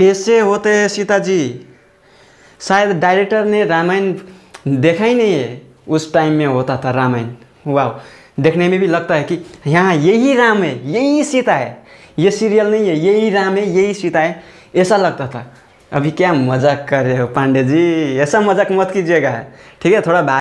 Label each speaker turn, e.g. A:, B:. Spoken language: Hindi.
A: ऐसे होते हैं सीता जी शायद डायरेक्टर ने रामायण देखा ही नहीं है उस टाइम में होता था रामायण वाह देखने में भी लगता है कि यहाँ यही राम है यही सीता है ये सीरियल नहीं है यही राम है यही सीता है ऐसा लगता था अभी क्या मजाक कर रहे हो पांडे
B: जी ऐसा मजाक मत कीजिएगा ठीक है थोड़ा